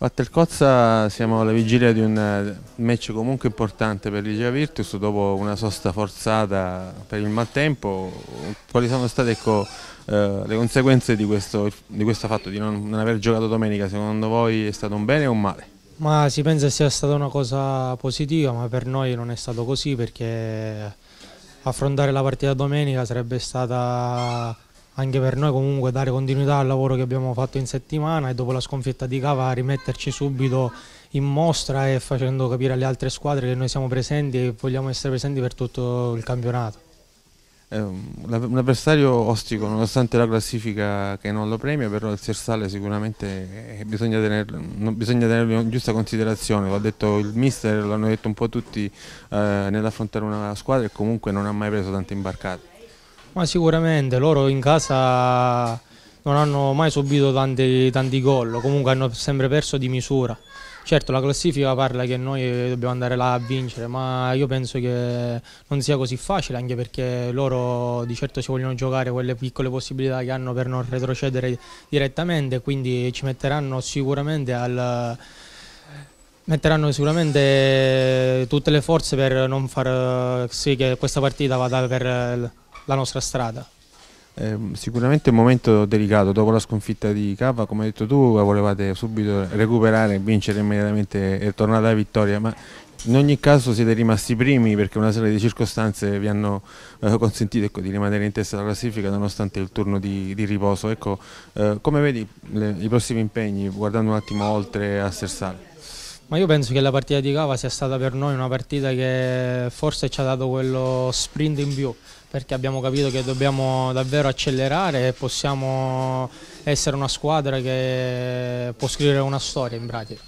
Battelcozza siamo alla vigilia di un eh, match comunque importante per l'Igea Virtus dopo una sosta forzata per il maltempo. Quali sono state ecco, eh, le conseguenze di questo, di questo, fatto, di non, non aver giocato domenica? Secondo voi è stato un bene o un male? Ma si pensa sia stata una cosa positiva, ma per noi non è stato così perché affrontare la partita domenica sarebbe stata anche per noi comunque dare continuità al lavoro che abbiamo fatto in settimana e dopo la sconfitta di Cava rimetterci subito in mostra e facendo capire alle altre squadre che noi siamo presenti e vogliamo essere presenti per tutto il campionato un avversario ostico nonostante la classifica che non lo premia però il Sersale sicuramente eh, bisogna, tenerlo, bisogna tenerlo in giusta considerazione l'ha detto il mister, l'hanno detto un po' tutti eh, nell'affrontare una squadra e comunque non ha mai preso tante imbarcate ma sicuramente loro in casa non hanno mai subito tanti, tanti gol comunque hanno sempre perso di misura Certo, la classifica parla che noi eh, dobbiamo andare là a vincere, ma io penso che non sia così facile, anche perché loro di certo si vogliono giocare quelle piccole possibilità che hanno per non retrocedere direttamente, quindi ci metteranno sicuramente al metteranno sicuramente tutte le forze per non far eh, sì che questa partita vada per eh, la nostra strada. Eh, sicuramente un momento delicato, dopo la sconfitta di Cava, come hai detto tu, volevate subito recuperare, vincere immediatamente e tornare alla vittoria, ma in ogni caso siete rimasti primi perché una serie di circostanze vi hanno eh, consentito ecco, di rimanere in testa alla classifica nonostante il turno di, di riposo. Ecco, eh, come vedi le, i prossimi impegni, guardando un attimo oltre a Sersale? Ma io penso che la partita di Cava sia stata per noi una partita che forse ci ha dato quello sprint in più, perché abbiamo capito che dobbiamo davvero accelerare e possiamo essere una squadra che può scrivere una storia in pratica.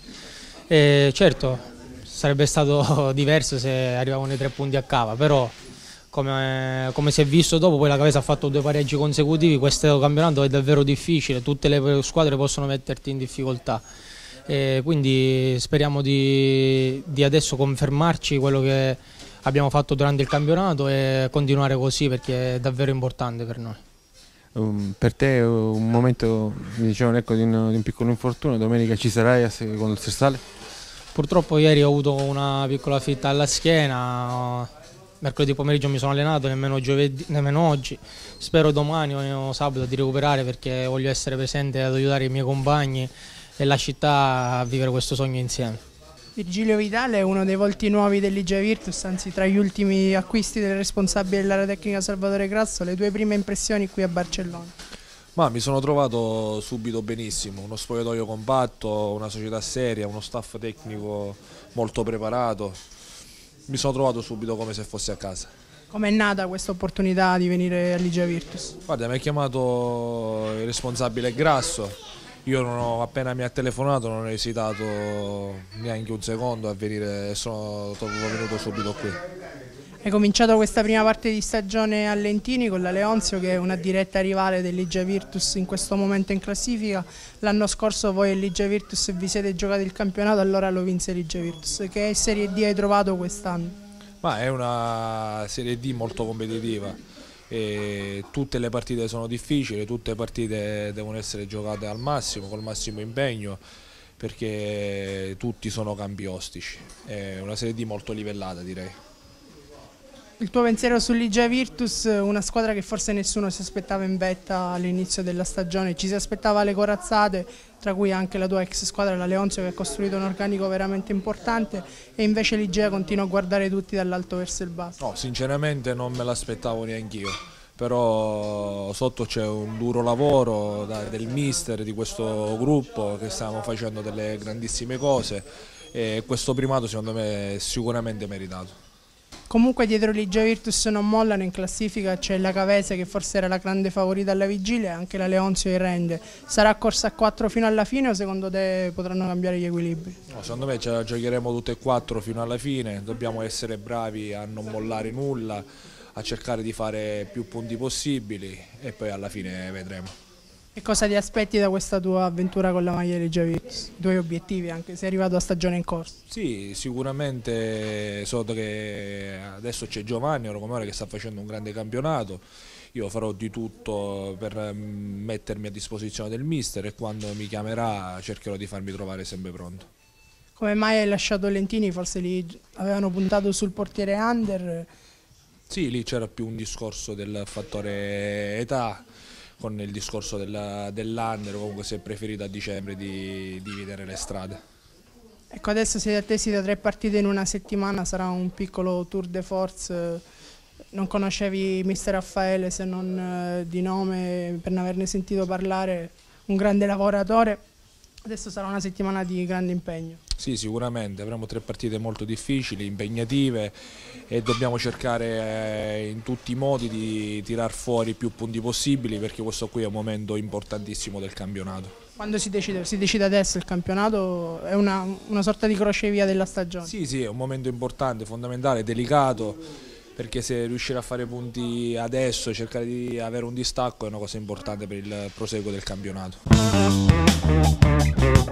E certo, sarebbe stato diverso se arrivavano i tre punti a Cava, però come, come, si è visto dopo, poi la Cavesa ha fatto due pareggi consecutivi, questo campionato è davvero difficile, tutte le squadre possono metterti in difficoltà. E quindi speriamo di, di adesso confermarci quello che abbiamo fatto durante il campionato e continuare così perché è davvero importante per noi. Um, per te un momento, mi dicevano, ecco, di, un, di un, piccolo infortunio, domenica ci sarai secondo il Sersale? Purtroppo ieri ho avuto una piccola fitta alla schiena, mercoledì pomeriggio mi sono allenato, nemmeno, giovedì, nemmeno oggi, spero domani o sabato di recuperare perché voglio essere presente ad aiutare i miei compagni e la città a vivere questo sogno insieme. Virgilio Vidale è uno dei volti nuovi dell'IGE Virtus, anzi tra gli ultimi acquisti del responsabile dell'area tecnica Salvatore Grasso, le tue prime impressioni qui a Barcellona? Ma mi sono trovato subito benissimo, uno spogliatoio compatto, una società seria, uno staff tecnico molto preparato, mi sono trovato subito come se fossi a casa. Come è nata questa opportunità di venire all'IGE Virtus? Guarda, mi ha chiamato il responsabile Grasso, io ho, appena mi ha telefonato non ho esitato neanche un secondo a venire, e sono venuto subito qui. È cominciato questa prima parte di stagione a Lentini con la Leonzio che è una diretta rivale dell'Igia Virtus in questo momento in classifica. L'anno scorso voi e l'Igia Virtus vi siete giocati il campionato, allora lo vinse l'Igia Virtus. Che Serie D hai trovato quest'anno? Ma è una Serie D molto competitiva tutte le partite sono difficili, tutte le partite devono essere giocate al massimo, col massimo impegno perché tutti sono campi ostici, è una serie di molto livellata direi il tuo pensiero sull'Igea Virtus, una squadra che forse nessuno si aspettava in vetta all'inizio della stagione, ci si aspettava le corazzate, tra cui anche la tua ex squadra, la Leonzio, che ha costruito un organico veramente importante e invece l'Igea continua a guardare tutti dall'alto verso il basso. No, sinceramente non me l'aspettavo neanche io però sotto c'è un duro lavoro del mister di questo gruppo che stiamo facendo delle grandissime cose e questo primato secondo me è sicuramente meritato. Comunque dietro Ligia Virtus non mollano in classifica, c'è la Cavese che forse era la grande favorita alla vigilia e anche la Leonzio e Rende. Sarà corsa a 4 fino alla fine o secondo te potranno cambiare gli equilibri? No, secondo me ce la giocheremo tutte e quattro fino alla fine, dobbiamo essere bravi a non mollare nulla, a cercare di fare più punti possibili e poi alla fine vedremo. E cosa ti aspetti da questa tua avventura con la maglia di Javis? I obiettivi anche, sei arrivato a stagione in corso? Sì, sicuramente so che adesso c'è Giovanni Orcomare che sta facendo un grande campionato, io farò di tutto per mm, mettermi a disposizione del mister e quando mi chiamerà cercherò di farmi trovare sempre pronto. Come mai hai lasciato Lentini? Forse lì avevano puntato sul portiere under? Sì, lì c'era più un discorso del fattore età, con il discorso della, dell'under o comunque se preferito a dicembre di dividere le strade. Ecco, adesso siete attesi da tre partite in una settimana, sarà un piccolo tour de force. Non conoscevi Mister Raffaele se non eh, di nome, per non averne sentito parlare, un grande lavoratore, Adesso sarà una settimana di grande impegno. Sì, sicuramente, avremo tre partite molto difficili, impegnative e dobbiamo cercare eh, in tutti i modi di tirar fuori più punti possibili perché questo qui è un momento importantissimo del campionato. Quando si decide, si decide adesso il campionato è una, una sorta di crocevia della stagione? Sì, sì, è un momento importante, fondamentale, delicato perché se riuscire a fare punti adesso, cercare di avere un distacco è una cosa importante per il proseguo del campionato.